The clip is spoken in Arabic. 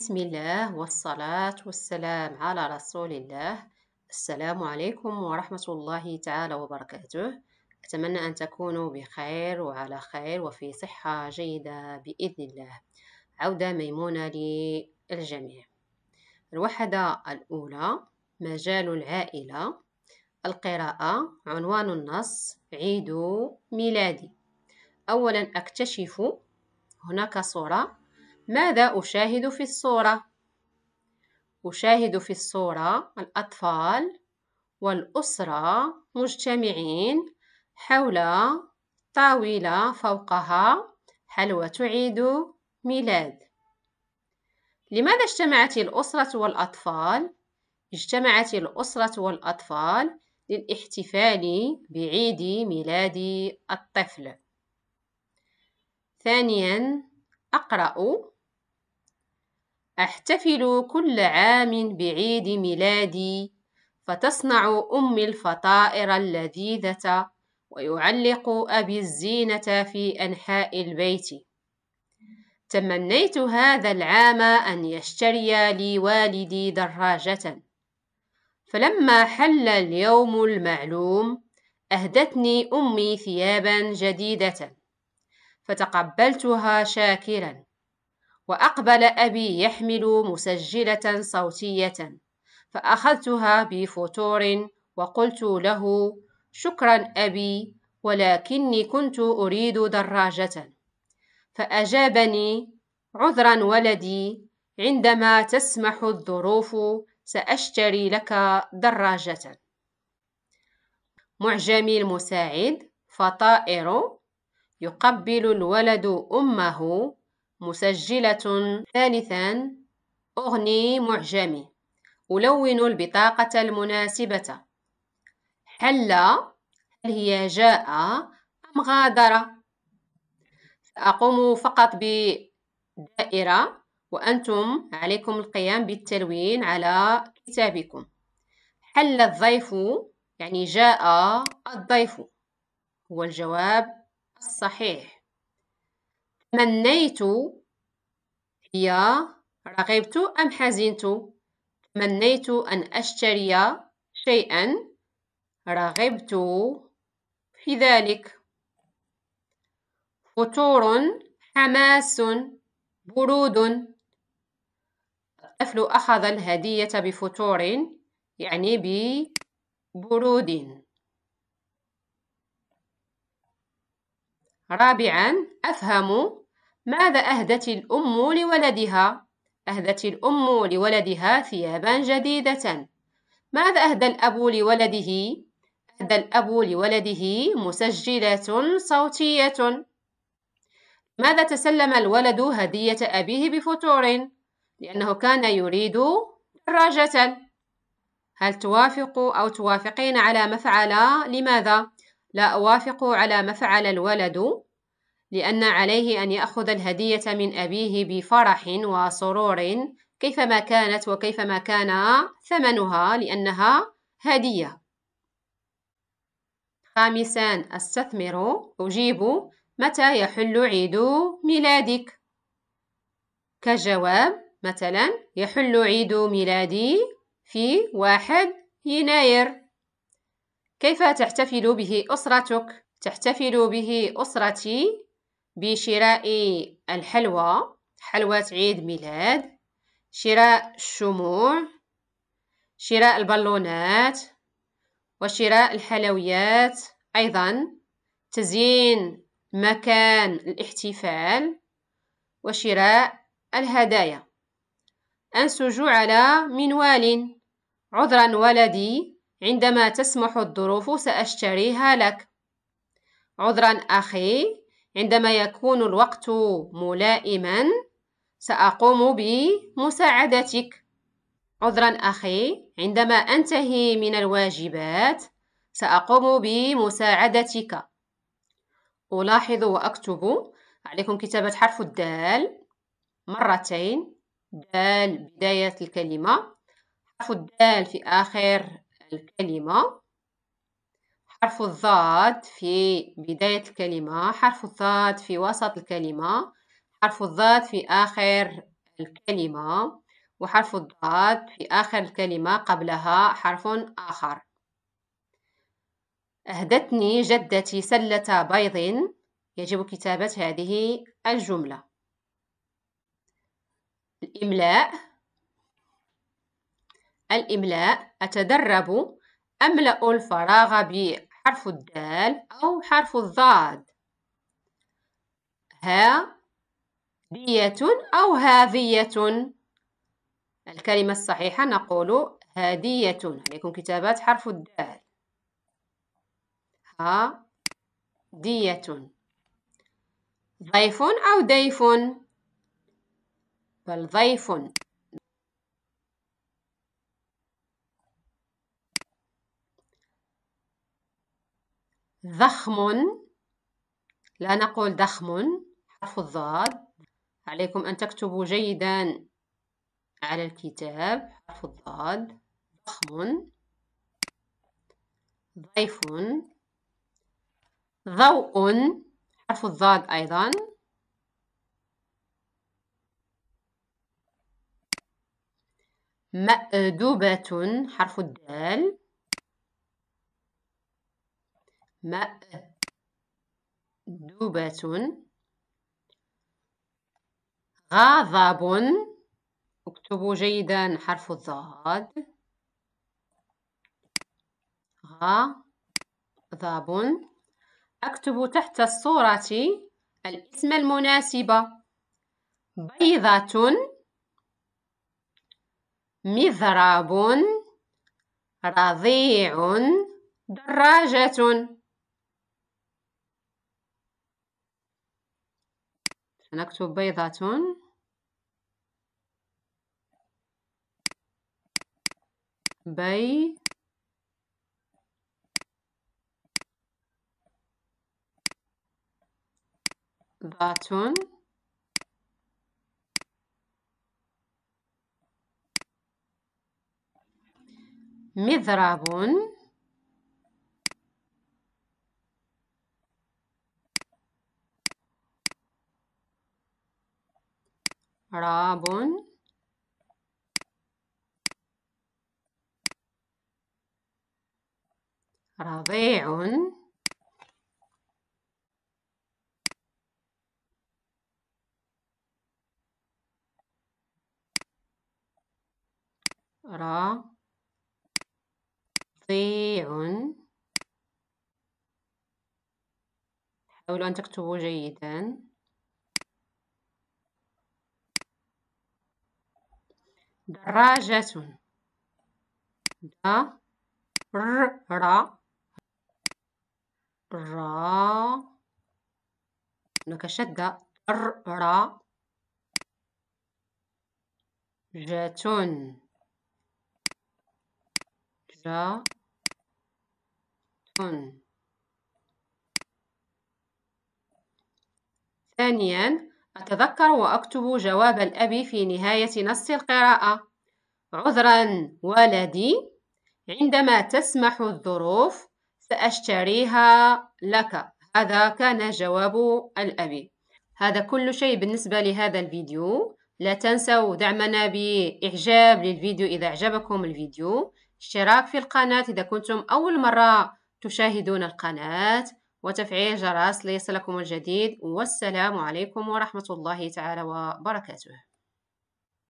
بسم الله والصلاة والسلام على رسول الله السلام عليكم ورحمة الله تعالى وبركاته أتمنى أن تكونوا بخير وعلى خير وفي صحة جيدة بإذن الله عودة ميمونة للجميع الوحدة الأولى مجال العائلة القراءة عنوان النص عيد ميلادي أولا أكتشف هناك صورة ماذا أشاهد في الصورة؟ أشاهد في الصورة الأطفال والأسرة مجتمعين حول طاولة فوقها حلوى تعيد ميلاد لماذا اجتمعت الأسرة والأطفال؟ اجتمعت الأسرة والأطفال للاحتفال بعيد ميلاد الطفل ثانيا أقرأ أحتفل كل عام بعيد ميلادي فتصنع أمي الفطائر اللذيذة ويعلق أبي الزينة في أنحاء البيت تمنيت هذا العام أن يشتري لي والدي دراجة فلما حل اليوم المعلوم أهدتني أمي ثيابا جديدة فتقبلتها شاكرا وأقبل أبي يحمل مسجلة صوتية فأخذتها بفتور وقلت له شكرا أبي ولكني كنت أريد دراجة فأجابني عذرا ولدي عندما تسمح الظروف سأشتري لك دراجة معجمي المساعد فطائر يقبل الولد أمه مسجلة ثالثا أغني معجمي ألون البطاقة المناسبة حل هل هي جاء أم غادر سأقوم فقط بدائرة وأنتم عليكم القيام بالتلوين على كتابكم حل الضيف يعني جاء الضيف هو الجواب الصحيح تمنيت هي رغبت أم حزنت تمنيت أن أشتري شيئا رغبت في ذلك فطور حماس برود الطفل أخذ الهدية بفطور يعني ببرود رابعا أفهم ماذا أهدت الأم لولدها؟ أهدت الأم لولدها ثيابا جديدة. ماذا أهدى الأب لولده؟ أهدى الأب لولده مسجلة صوتية. ماذا تسلم الولد هدية أبيه بفطور؟ لأنه كان يريد دراجة. هل توافق أو توافقين على مفعل لماذا؟ لا أوافق على مفعل الولد لأن عليه أن يأخذ الهدية من أبيه بفرح وسرور كيفما كانت وكيفما كان ثمنها لأنها هدية خامسا استثمر أجيب متى يحل عيد ميلادك كجواب مثلا يحل عيد ميلادي في واحد يناير كيف تحتفل به أسرتك؟ تحتفل به أسرتي بشراء الحلوى حلوى عيد ميلاد شراء الشموع شراء البالونات وشراء الحلويات أيضا تزيين مكان الاحتفال وشراء الهدايا أنسج على منوال عذرا ولدي عندما تسمح الظروف سأشتريها لك عذرا أخي عندما يكون الوقت ملائما سأقوم بمساعدتك عذرا أخي عندما أنتهي من الواجبات سأقوم بمساعدتك ألاحظ وأكتب عليكم كتابة حرف الدال مرتين دال بداية الكلمة حرف الدال في آخر الكلمة حرف الضاد في بداية الكلمة حرف الضاد في وسط الكلمة حرف الضاد في آخر الكلمة وحرف الضاد في آخر الكلمة قبلها حرف آخر أهدتني جدتي سلة بيض يجب كتابة هذه الجملة الإملاء الإملاء أتدرب أملأ الفراغ حرف الدال أو حرف الضاد ها دية أو هاذية الكلمة الصحيحة نقول هادية عليكم كتابات حرف الدال ها دية ضيف أو ديف بل ضيف ضخم لا نقول ضخم حرف الضاد عليكم أن تكتبوا جيدا على الكتاب حرف الضاد ضخم ضيف ضوء حرف الضاد أيضا مأدوبة حرف الدال مأدوبة غضب اكتبوا جيدا حرف الضاد غضب أكتب تحت الصورة الاسم المناسب بيضة مذراب رضيع دراجة نكتب بيضة بي ضاتون مضرب راب رضيع رضيع حاولوا أن تكتبوا جيداً دراجة دا ر را را هناك شدة ر را جاتون جا تون ثانيا أتذكر وأكتب جواب الأب في نهاية نص القراءة عذرا ولدي عندما تسمح الظروف سأشتريها لك هذا كان جواب الأب هذا كل شيء بالنسبة لهذا الفيديو لا تنسوا دعمنا بإعجاب للفيديو إذا أعجبكم الفيديو اشتراك في القناة إذا كنتم أول مرة تشاهدون القناة وتفعيل جرس ليصلكم الجديد والسلام عليكم ورحمة الله تعالى وبركاته